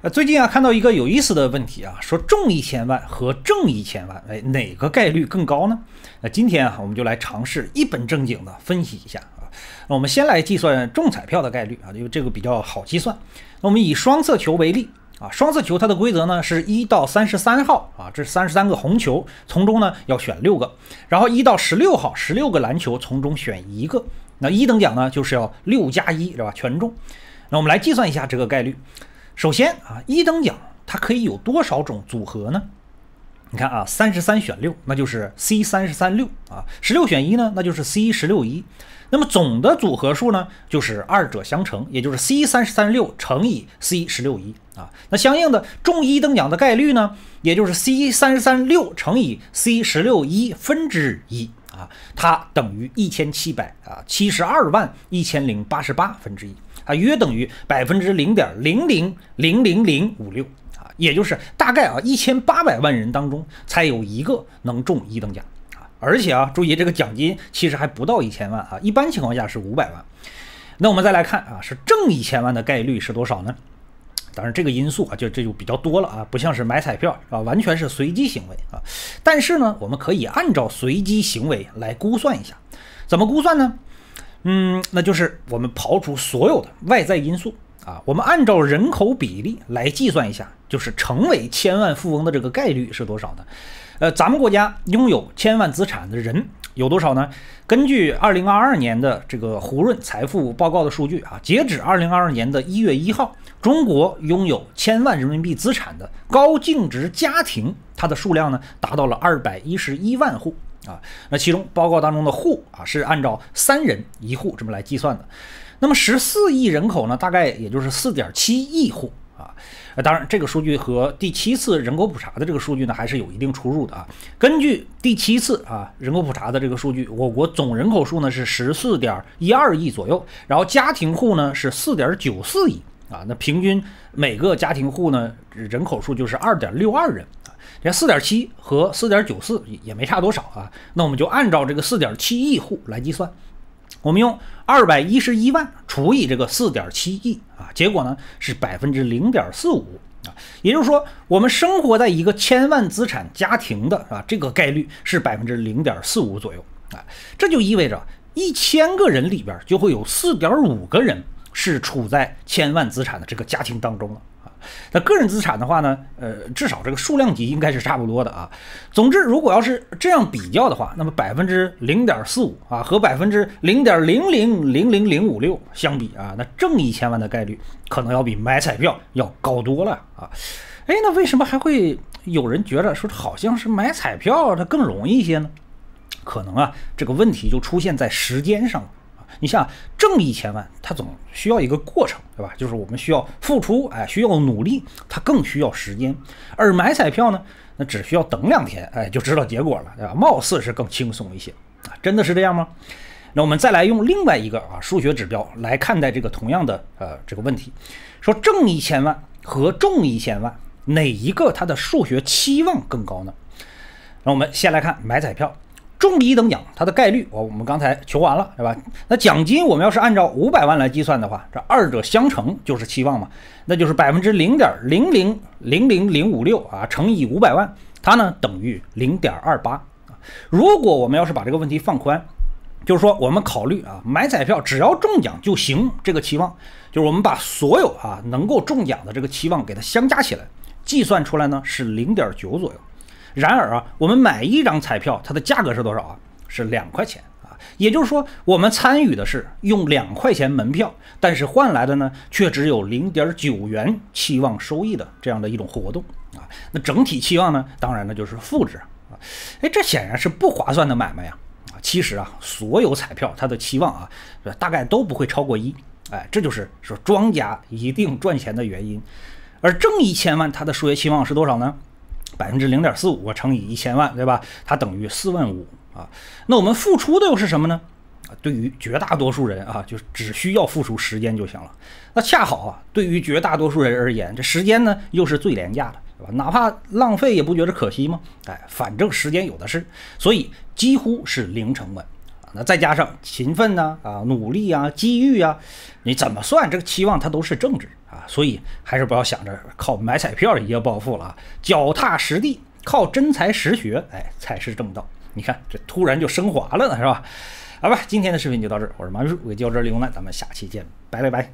呃，最近啊看到一个有意思的问题啊，说中一千万和挣一千万，哎，哪个概率更高呢？那今天啊，我们就来尝试一本正经的分析一下啊。那我们先来计算中彩票的概率啊，因为这个比较好计算。那我们以双色球为例啊，双色球它的规则呢是一到三十三号啊，这三十三个红球从中呢要选六个，然后一到十六号十六个蓝球从中选一个。那一等奖呢就是要六加一是吧，全中。那我们来计算一下这个概率。首先啊，一等奖它可以有多少种组合呢？你看啊，三十三选六，那就是 C 三十三六啊，十六选一呢，那就是 C 十六一。那么总的组合数呢，就是二者相乘，也就是 C 三十三六乘以 C 十六一啊。那相应的中一等奖的概率呢，也就是 C 三十三六乘以 C 十六一分之一啊，它等于一千七百啊七十二万一千零八十八分之一。它约等于百分之零点零零零零零五六啊，也就是大概啊一千八百万人当中才有一个能中一等奖啊，而且啊注意这个奖金其实还不到一千万啊，一般情况下是五百万。那我们再来看啊，是挣一千万的概率是多少呢？当然这个因素啊就这就比较多了啊，不像是买彩票啊，完全是随机行为啊。但是呢，我们可以按照随机行为来估算一下，怎么估算呢？嗯，那就是我们刨除所有的外在因素啊，我们按照人口比例来计算一下，就是成为千万富翁的这个概率是多少呢？呃，咱们国家拥有千万资产的人有多少呢？根据二零二二年的这个胡润财富报告的数据啊，截止二零二二年的一月一号，中国拥有千万人民币资产的高净值家庭，它的数量呢，达到了二百一十一万户。啊，那其中报告当中的户啊，是按照三人一户这么来计算的。那么十四亿人口呢，大概也就是四点七亿户啊。当然这个数据和第七次人口普查的这个数据呢，还是有一定出入的啊。根据第七次啊人口普查的这个数据，我国总人口数呢是十四点一二亿左右，然后家庭户呢是四点九四亿啊，那平均每个家庭户呢人口数就是二点六二人。这四点七和四点九四也没差多少啊，那我们就按照这个四点七亿户来计算，我们用二百一十一万除以这个四点七亿啊，结果呢是百分之零点四五啊，也就是说，我们生活在一个千万资产家庭的啊这个概率是百分之零点四五左右啊，这就意味着一千个人里边就会有四点五个人是处在千万资产的这个家庭当中了。那个人资产的话呢，呃，至少这个数量级应该是差不多的啊。总之，如果要是这样比较的话，那么百分之零点四五啊，和百分之零点零零零零零五六相比啊，那挣一千万的概率可能要比买彩票要高多了啊。哎，那为什么还会有人觉得说好像是买彩票它更容易一些呢？可能啊，这个问题就出现在时间上了。你像挣一千万，它总需要一个过程，对吧？就是我们需要付出，哎，需要努力，它更需要时间。而买彩票呢，那只需要等两天，哎，就知道结果了，对吧？貌似是更轻松一些啊，真的是这样吗？那我们再来用另外一个啊数学指标来看待这个同样的呃这个问题，说挣一千万和中一千万哪一个它的数学期望更高呢？那我们先来看买彩票。中一等奖，它的概率，我我们刚才求完了，对吧？那奖金我们要是按照五百万来计算的话，这二者相乘就是期望嘛？那就是百分之零点零零零零零五六啊，乘以五百万，它呢等于零点二八。如果我们要是把这个问题放宽，就是说我们考虑啊，买彩票只要中奖就行，这个期望就是我们把所有啊能够中奖的这个期望给它相加起来，计算出来呢是零点九左右。然而啊，我们买一张彩票，它的价格是多少啊？是两块钱啊。也就是说，我们参与的是用两块钱门票，但是换来的呢，却只有零点九元期望收益的这样的一种活动啊。那整体期望呢，当然呢就是负值啊。哎，这显然是不划算的买卖呀。其实啊，所有彩票它的期望啊，大概都不会超过一。哎，这就是说庄家一定赚钱的原因。而挣一千万，它的数学期望是多少呢？百分之零点四五乘以一千万，对吧？它等于四万五啊。那我们付出的又是什么呢？对于绝大多数人啊，就只需要付出时间就行了。那恰好啊，对于绝大多数人而言，这时间呢又是最廉价的，对吧？哪怕浪费也不觉得可惜吗？哎，反正时间有的是，所以几乎是零成本。那再加上勤奋呐、啊，努力啊，机遇啊，你怎么算这个期望它都是正值啊，所以还是不要想着靠买彩票一夜暴富了啊，脚踏实地靠真才实学，哎才是正道。你看这突然就升华了呢，是吧？好吧，今天的视频就到这儿，我是马叔，我就到这李永乐，咱们下期见，拜拜拜。